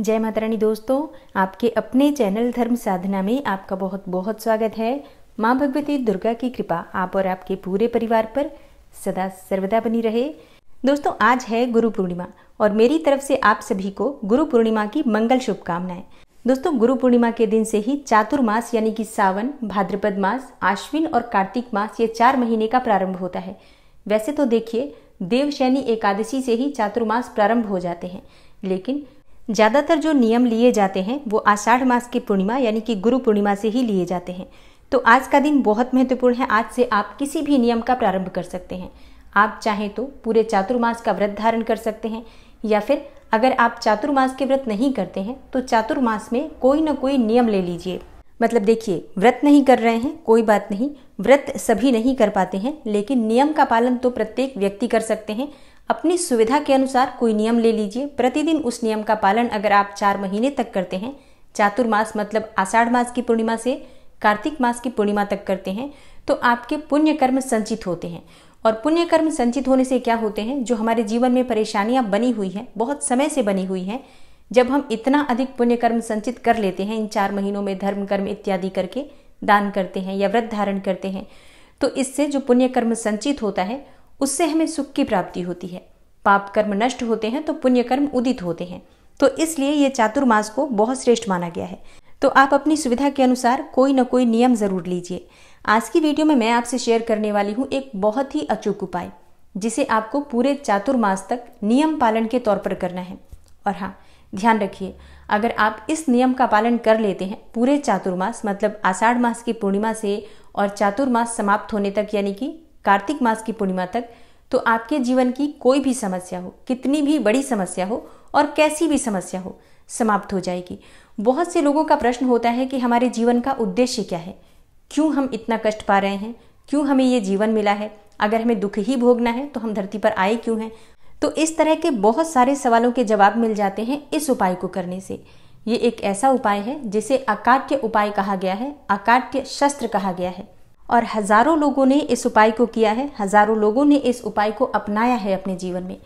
जय माता रानी दोस्तों आपके अपने चैनल धर्म साधना में आपका बहुत बहुत स्वागत है माँ भगवती दुर्गा की कृपा आप और आपके पूरे परिवार पर सदा सर्वदा बनी रहे दोस्तों आज है गुरु पूर्णिमा और मेरी तरफ से आप सभी को गुरु पूर्णिमा की मंगल शुभकामनाएं दोस्तों गुरु पूर्णिमा के दिन से ही चातुर्मास यानी कि सावन भाद्रपद मास आश्विन और कार्तिक मास ये चार महीने का प्रारंभ होता है वैसे तो देखिए देवशैनी एकादशी से ही चातुर्मास प्रारंभ हो जाते हैं लेकिन ज़्यादातर जो नियम लिए जाते हैं वो आषाढ़ मास की पूर्णिमा यानी कि गुरु पूर्णिमा से ही लिए जाते हैं तो आज का दिन बहुत महत्वपूर्ण है आज से आप किसी भी नियम का प्रारंभ कर सकते हैं आप चाहें तो पूरे चातुर्मास का व्रत धारण कर सकते हैं या फिर अगर आप चातुर्मास के व्रत नहीं करते हैं तो चातुर्मास में कोई ना कोई नियम ले लीजिए मतलब देखिए व्रत नहीं कर रहे हैं कोई बात नहीं व्रत सभी नहीं कर पाते हैं लेकिन नियम का पालन तो प्रत्येक व्यक्ति कर सकते हैं अपनी सुविधा के अनुसार कोई नियम ले लीजिए प्रतिदिन उस नियम का पालन अगर आप चार महीने तक करते हैं चातुर्मास मतलब आषाढ़ मास की पूर्णिमा से कार्तिक मास की पूर्णिमा तक करते हैं तो आपके पुण्य कर्म संचित होते हैं और पुण्य कर्म संचित होने से क्या होते हैं जो हमारे जीवन में परेशानियां बनी हुई हैं बहुत समय से बनी हुई हैं जब हम इतना अधिक पुण्य कर्म संचित कर लेते हैं इन चार महीनों में धर्म कर्म इत्यादि करके दान करते हैं या व्रत धारण करते हैं तो इससे जो पुण्य कर्म संचित होता है उससे हमें सुख की प्राप्ति होती है पाप कर्म नष्ट होते हैं तो पुण्य कर्म उदित होते हैं तो इसलिए ये चातुर्मास को बहुत श्रेष्ठ माना गया है तो आप अपनी सुविधा के अनुसार कोई ना कोई नियम ज़रूर लीजिए आज की वीडियो में मैं आपसे शेयर करने वाली हूँ एक बहुत ही अचूक उपाय जिसे आपको पूरे चातुर्मास तक नियम पालन के तौर पर करना है और हाँ ध्यान रखिए अगर आप इस नियम का पालन कर लेते हैं पूरे चातुर्मास मतलब आषाढ़ मास की पूर्णिमा से और चातुर्मास समाप्त होने तक यानी कि कार्तिक मास की पूर्णिमा तक तो आपके जीवन की कोई भी समस्या हो कितनी भी बड़ी समस्या हो और कैसी भी समस्या हो समाप्त हो जाएगी बहुत से लोगों का प्रश्न होता है कि हमारे जीवन का उद्देश्य क्या है क्यों हम इतना कष्ट पा रहे हैं क्यों हमें ये जीवन मिला है अगर हमें दुख ही भोगना है तो हम धरती पर आए क्यों हैं तो इस तरह के बहुत सारे सवालों के जवाब मिल जाते हैं इस उपाय को करने से ये एक ऐसा उपाय है जिसे अकाट्य उपाय कहा गया है अकाट्य शस्त्र कहा गया है और हज़ारों लोगों ने इस उपाय को किया है हज़ारों लोगों ने इस उपाय को अपनाया है अपने जीवन में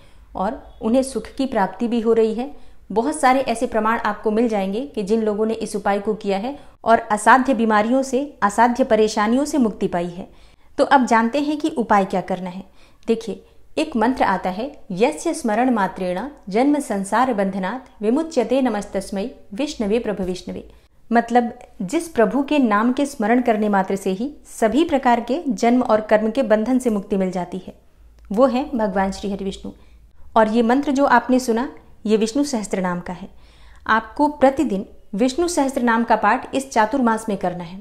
और उन्हें सुख की प्राप्ति भी हो रही है बहुत सारे ऐसे प्रमाण आपको मिल जाएंगे कि जिन लोगों ने इस उपाय को किया है और असाध्य बीमारियों से असाध्य परेशानियों से मुक्ति पाई है तो अब जानते हैं कि उपाय क्या करना है देखिए एक मंत्र आता है यस्य स्मरण मात्रेण जन्म संसार बंधनात् विमुच्यते नमस्तस्मै विष्णवे प्रभु विष्णवे मतलब जिस प्रभु के नाम के स्मरण करने मात्र से ही सभी प्रकार के जन्म और कर्म के बंधन से मुक्ति मिल जाती है वो है भगवान श्री हरि विष्णु और ये मंत्र जो आपने सुना ये विष्णु सहस्त्र नाम का है आपको प्रतिदिन विष्णु सहस्त्र नाम का पाठ इस चातुर्मास में करना है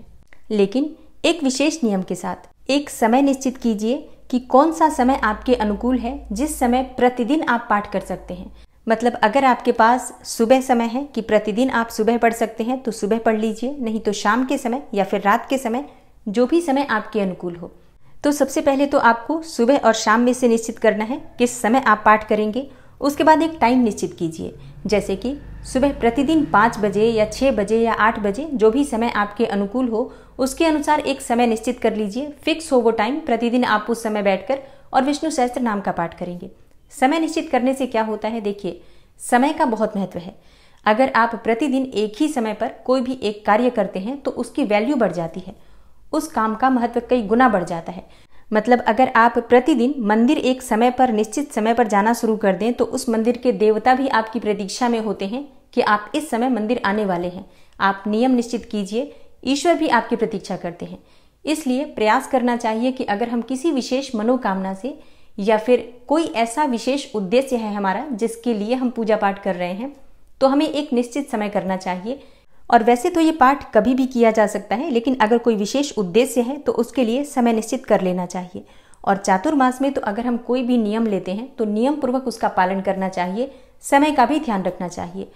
लेकिन एक विशेष नियम के साथ एक समय निश्चित कीजिए कि कौन सा समय आपके अनुकूल है जिस समय प्रतिदिन आप पाठ कर सकते हैं मतलब अगर आपके पास सुबह समय है कि प्रतिदिन आप सुबह पढ़ सकते हैं तो सुबह पढ़ लीजिए नहीं तो शाम के समय या फिर रात के समय जो भी समय आपके अनुकूल हो तो सबसे पहले तो आपको सुबह और शाम में से निश्चित करना है किस समय आप पाठ करेंगे उसके बाद एक टाइम निश्चित कीजिए जैसे कि सुबह प्रतिदिन पाँच बजे या छः बजे या आठ बजे जो भी समय आपके अनुकूल हो उसके अनुसार एक समय निश्चित कर लीजिए फिक्स हो वो टाइम प्रतिदिन आप उस समय बैठकर और विष्णु सहस्त्र नाम का पाठ करेंगे समय निश्चित करने से क्या होता है देखिए समय का बहुत महत्व है अगर आप प्रतिदिन एक ही समय पर कोई भी एक कार्य करते हैं तो उसकी वैल्यू बढ़ जाती है उस काम का महत्व कई गुना बढ़ जाता है मतलब अगर आप प्रतिदिन मंदिर एक समय पर निश्चित समय पर जाना शुरू कर दें तो उस मंदिर के देवता भी आपकी प्रतीक्षा में होते हैं कि आप इस समय मंदिर आने वाले हैं आप नियम निश्चित कीजिए ईश्वर भी आपकी प्रतीक्षा करते हैं इसलिए प्रयास करना चाहिए कि अगर हम किसी विशेष मनोकामना से या फिर कोई ऐसा विशेष उद्देश्य है हमारा जिसके लिए हम पूजा पाठ कर रहे हैं तो हमें एक निश्चित समय करना चाहिए और वैसे तो ये पाठ कभी भी किया जा सकता है लेकिन अगर कोई विशेष उद्देश्य है तो उसके लिए समय निश्चित कर लेना चाहिए और चातुर्मास में तो अगर हम कोई भी नियम लेते हैं तो नियम पूर्वक उसका पालन करना चाहिए समय का भी ध्यान रखना चाहिए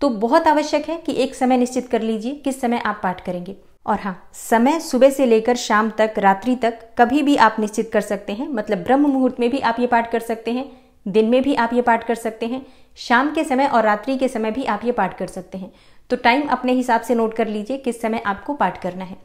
तो बहुत आवश्यक है कि एक समय निश्चित कर लीजिए किस समय आप पाठ करेंगे और हाँ समय सुबह से लेकर शाम तक रात्रि तक कभी भी आप निश्चित कर सकते हैं मतलब ब्रह्म मुहूर्त में भी आप ये पाठ कर सकते हैं दिन में भी आप ये पाठ कर सकते हैं शाम के समय और रात्रि के समय भी आप ये पाठ कर सकते हैं तो टाइम अपने हिसाब से नोट कर लीजिए किस समय आपको पाठ करना है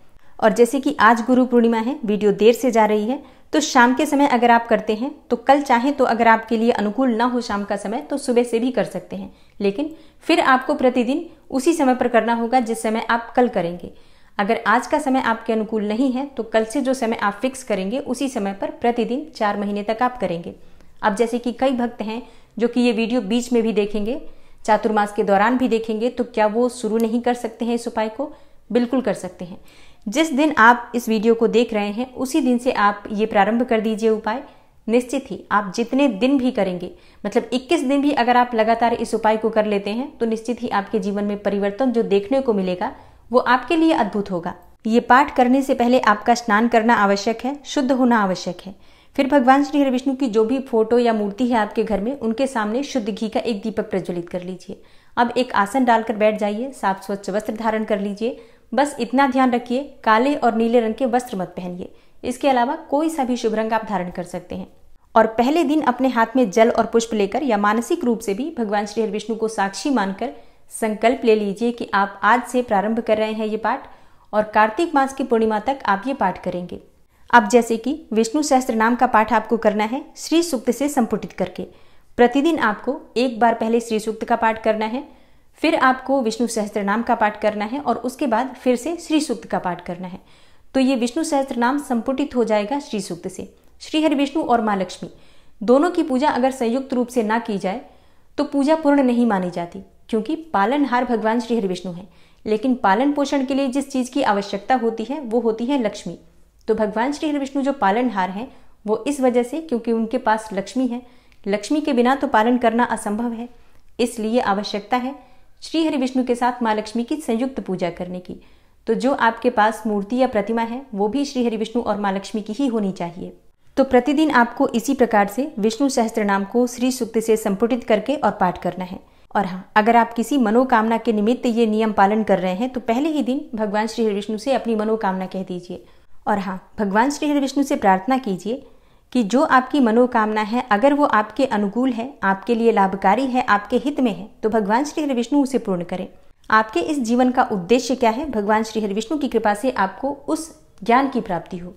और जैसे कि आज गुरु पूर्णिमा है वीडियो देर से जा रही है तो शाम के समय अगर आप करते हैं तो कल चाहें तो अगर आपके लिए अनुकूल ना हो शाम का समय तो सुबह से भी कर सकते हैं लेकिन फिर आपको प्रतिदिन उसी समय पर करना होगा जिस समय आप कल करेंगे अगर आज का समय आपके अनुकूल नहीं है तो कल से जो समय आप फिक्स करेंगे उसी समय पर प्रतिदिन चार महीने तक आप करेंगे अब जैसे कि कई भक्त हैं जो कि ये वीडियो बीच में भी देखेंगे चातुर्मास के दौरान भी देखेंगे तो क्या वो शुरू नहीं कर सकते हैं इस उपाय को बिल्कुल कर सकते हैं जिस दिन आप इस वीडियो को देख रहे हैं उसी दिन से आप ये प्रारंभ कर दीजिए उपाय निश्चित ही आप जितने दिन भी करेंगे मतलब 21 दिन भी अगर आप लगातार इस उपाय को कर लेते हैं तो निश्चित ही आपके जीवन में परिवर्तन जो देखने को मिलेगा वो आपके लिए अद्भुत होगा ये पाठ करने से पहले आपका स्नान करना आवश्यक है शुद्ध होना आवश्यक है फिर भगवान श्री हरि विष्णु की जो भी फोटो या मूर्ति है आपके घर में उनके सामने शुद्ध घी का एक दीपक प्रज्वलित कर लीजिए अब एक आसन डालकर बैठ जाइए साफ स्वच्छ वस्त्र धारण कर लीजिए बस इतना ध्यान रखिए काले और नीले रंग के वस्त्र मत पहनिए इसके अलावा कोई सा भी शुभ रंग आप धारण कर सकते हैं और पहले दिन अपने हाथ में जल और पुष्प लेकर या मानसिक रूप से भी भगवान श्री हरि विष्णु को साक्षी मानकर संकल्प ले लीजिए कि आप आज से प्रारंभ कर रहे हैं ये पाठ और कार्तिक मास की पूर्णिमा तक आप ये पाठ करेंगे अब जैसे कि विष्णु सहस्त्र नाम का पाठ आपको करना है श्री सूक्त से संपुटित करके प्रतिदिन आपको एक बार पहले श्री सूक्त का पाठ करना है फिर आपको विष्णु सहस्त्र नाम का पाठ करना है और उसके बाद फिर से श्री सूक्त का पाठ करना है तो ये विष्णु सहस्त्र नाम संपुटित हो जाएगा श्री सूक्त से श्री हरि विष्णु और माँ लक्ष्मी दोनों की पूजा अगर संयुक्त रूप से ना की जाए तो पूजा पूर्ण नहीं मानी जाती क्योंकि पालनहार भगवान श्री हरि विष्णु हैं लेकिन पालन पोषण के लिए जिस चीज़ की आवश्यकता होती है वो होती है लक्ष्मी तो भगवान श्री हरि विष्णु जो पालनहार हैं वो इस वजह से क्योंकि उनके पास लक्ष्मी है लक्ष्मी के बिना तो पालन करना असंभव है इसलिए आवश्यकता है श्री हरि विष्णु के साथ माँ लक्ष्मी की संयुक्त पूजा करने की तो जो आपके पास मूर्ति या प्रतिमा है वो भी श्री हरि विष्णु और माँ लक्ष्मी की ही होनी चाहिए तो प्रतिदिन आपको इसी प्रकार से विष्णु सहस्त्र नाम को श्री सूक्त से संपुटित करके और पाठ करना है और हाँ अगर आप किसी मनोकामना के निमित्त ये नियम पालन कर रहे हैं तो पहले ही दिन भगवान श्री हरि विष्णु से अपनी मनोकामना कह दीजिए और हाँ भगवान श्री हरि विष्णु से प्रार्थना कीजिए कि जो आपकी मनोकामना है अगर वो आपके अनुकूल है आपके लिए लाभकारी है आपके हित में है तो भगवान श्री हरि विष्णु उसे पूर्ण करें आपके इस जीवन का उद्देश्य क्या है भगवान श्री हरि विष्णु की कृपा से आपको उस ज्ञान की प्राप्ति हो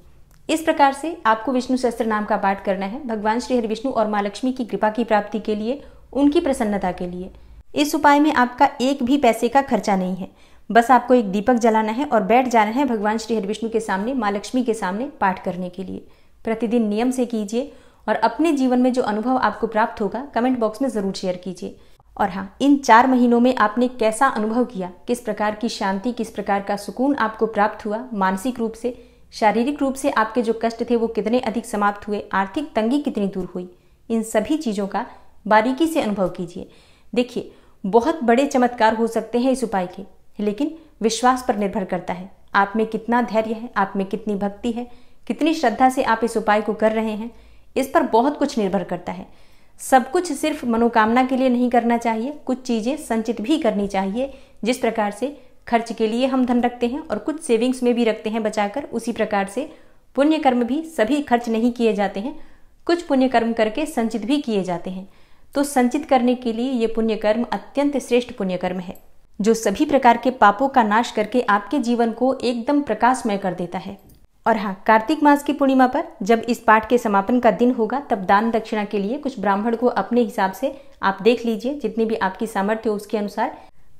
इस प्रकार से आपको विष्णु सहस्त्र नाम का पाठ करना है भगवान श्री हरि विष्णु और माँ लक्ष्मी की कृपा की प्राप्ति के लिए उनकी प्रसन्नता के लिए इस उपाय में आपका एक भी पैसे का खर्चा नहीं है बस आपको एक दीपक जलाना है और बैठ जाना है भगवान श्री विष्णु के सामने माँ लक्ष्मी के सामने पाठ करने के लिए प्रतिदिन नियम से कीजिए और अपने जीवन में जो अनुभव आपको प्राप्त होगा कमेंट बॉक्स में ज़रूर शेयर कीजिए और हाँ इन चार महीनों में आपने कैसा अनुभव किया किस प्रकार की शांति किस प्रकार का सुकून आपको प्राप्त हुआ मानसिक रूप से शारीरिक रूप से आपके जो कष्ट थे वो कितने अधिक समाप्त हुए आर्थिक तंगी कितनी दूर हुई इन सभी चीज़ों का बारीकी से अनुभव कीजिए देखिए बहुत बड़े चमत्कार हो सकते हैं इस उपाय के लेकिन विश्वास पर निर्भर करता है आप में कितना धैर्य है आप में कितनी भक्ति है कितनी श्रद्धा से आप इस उपाय को कर रहे हैं इस पर बहुत कुछ निर्भर करता है सब कुछ सिर्फ मनोकामना के लिए नहीं करना चाहिए कुछ चीज़ें संचित भी करनी चाहिए जिस प्रकार से खर्च के लिए हम धन रखते हैं और कुछ सेविंग्स में भी रखते हैं बचाकर उसी प्रकार से पुण्य कर्म भी सभी खर्च नहीं किए जाते हैं कुछ पुण्य कर्म करके संचित भी किए जाते हैं तो संचित करने के लिए ये पुण्य कर्म अत्यंत श्रेष्ठ पुण्य कर्म है जो सभी प्रकार के पापों का नाश करके आपके जीवन को एकदम प्रकाशमय कर देता है और हाँ कार्तिक मास की पूर्णिमा पर जब इस पाठ के समापन का दिन होगा तब दान दक्षिणा के लिए कुछ ब्राह्मण को अपने हिसाब से आप देख लीजिए जितनी भी आपकी सामर्थ्य हो उसके अनुसार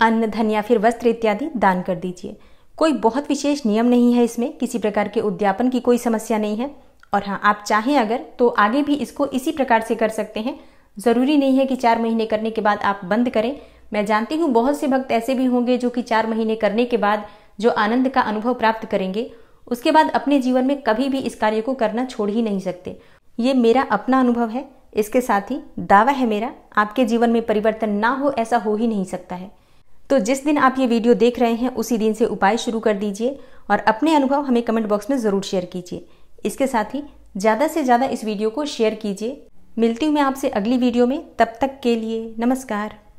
अन्न धन या फिर वस्त्र इत्यादि दान कर दीजिए कोई बहुत विशेष नियम नहीं है इसमें किसी प्रकार के उद्यापन की कोई समस्या नहीं है और हाँ आप चाहें अगर तो आगे भी इसको इसी प्रकार से कर सकते हैं ज़रूरी नहीं है कि चार महीने करने के बाद आप बंद करें मैं जानती हूँ बहुत से भक्त ऐसे भी होंगे जो कि चार महीने करने के बाद जो आनंद का अनुभव प्राप्त करेंगे उसके बाद अपने जीवन में कभी भी इस कार्य को करना छोड़ ही नहीं सकते ये मेरा अपना अनुभव है इसके साथ ही दावा है मेरा आपके जीवन में परिवर्तन ना हो ऐसा हो ही नहीं सकता है तो जिस दिन आप ये वीडियो देख रहे हैं उसी दिन से उपाय शुरू कर दीजिए और अपने अनुभव हमें कमेंट बॉक्स में ज़रूर शेयर कीजिए इसके साथ ही ज़्यादा से ज़्यादा इस वीडियो को शेयर कीजिए मिलती हूँ मैं आपसे अगली वीडियो में तब तक के लिए नमस्कार